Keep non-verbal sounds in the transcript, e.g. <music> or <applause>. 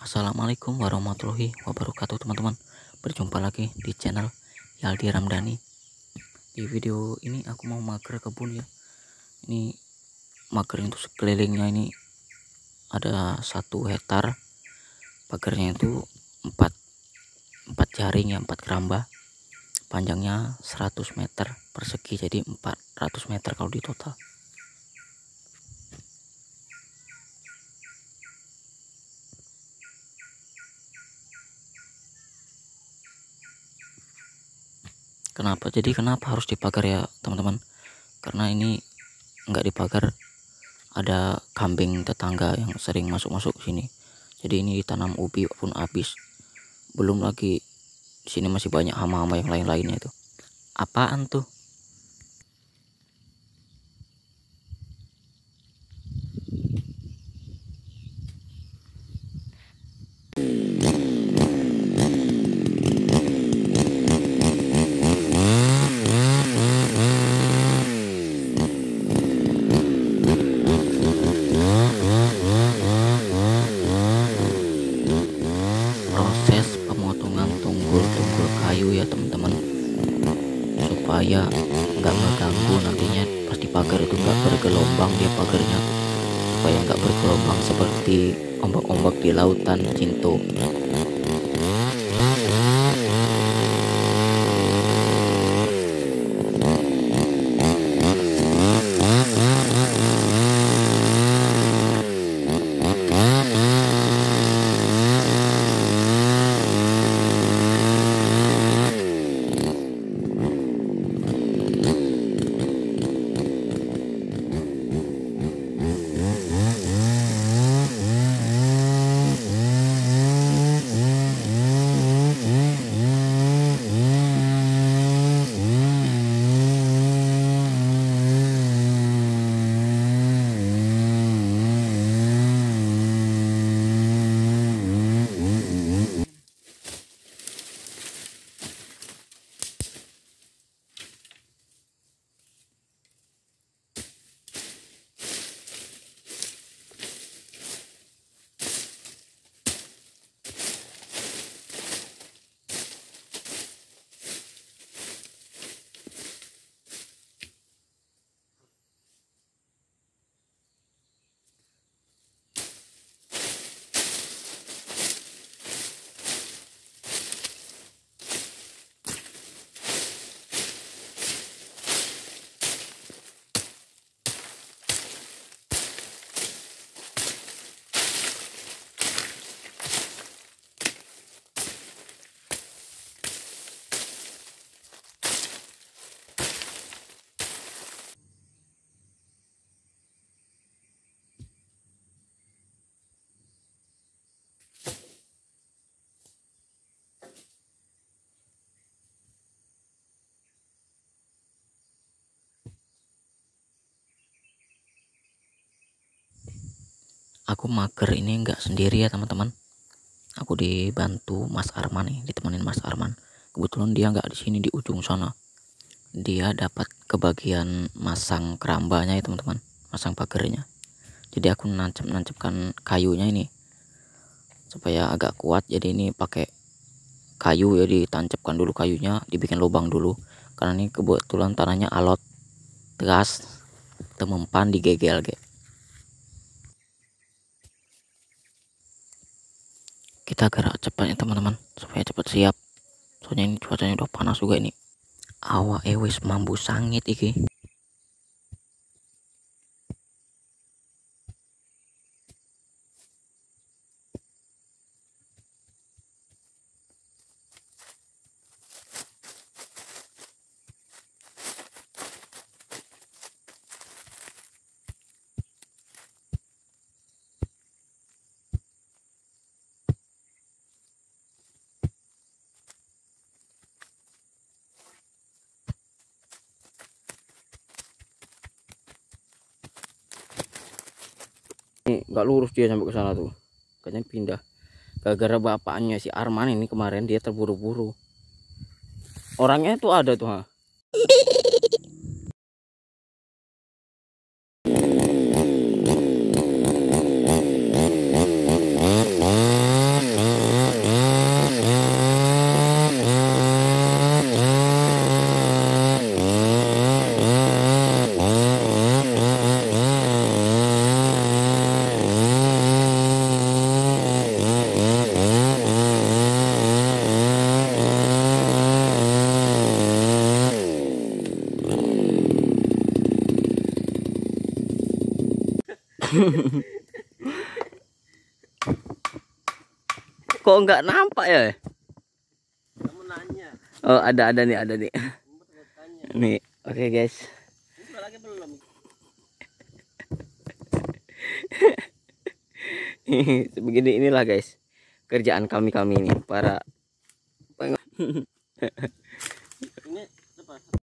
Assalamualaikum warahmatullahi wabarakatuh teman-teman Berjumpa lagi di channel Yaldi Ramdhani Di video ini aku mau mager kebun ya Ini mager itu sekelilingnya ini Ada satu hektar Pagernya itu empat 4 jaring ya empat keramba Panjangnya 100 meter persegi Jadi 400 meter kalau di total kenapa jadi kenapa harus dipagar ya teman-teman karena ini nggak dipagar ada kambing tetangga yang sering masuk-masuk sini jadi ini ditanam ubi pun habis belum lagi sini masih banyak hama-hama yang lain-lainnya itu apaan tuh ya nggak mengganggu nantinya pasti pagar itu nggak bergelombang dia pagarnya supaya nggak bergelombang seperti ombak-ombak di lautan cinta aku mager ini nggak sendiri ya teman-teman aku dibantu Mas Arman nih ditemenin Mas Arman kebetulan dia nggak di sini di ujung sana dia dapat kebagian masang kerambanya ya teman-teman masang pagernya jadi aku nancep nancepkan kayunya ini supaya agak kuat jadi ini pakai kayu ya ditancapkan dulu kayunya dibikin lubang dulu karena ini kebetulan tanahnya alot teras temempan digegel gitu kita gerak cepat ya teman-teman supaya cepat siap soalnya ini cuacanya udah panas juga ini awa ewes mambu sangit iki nggak lurus dia sampai ke sana tuh kayaknya pindah gara-gara bapaknya si Arman ini kemarin dia terburu-buru orangnya tuh ada tuh ha Kok nggak nampak ya? Oh, ada ada nih, ada nih. Nih, oke okay, guys. <laughs> Begini inilah guys kerjaan kami kami ini para <laughs>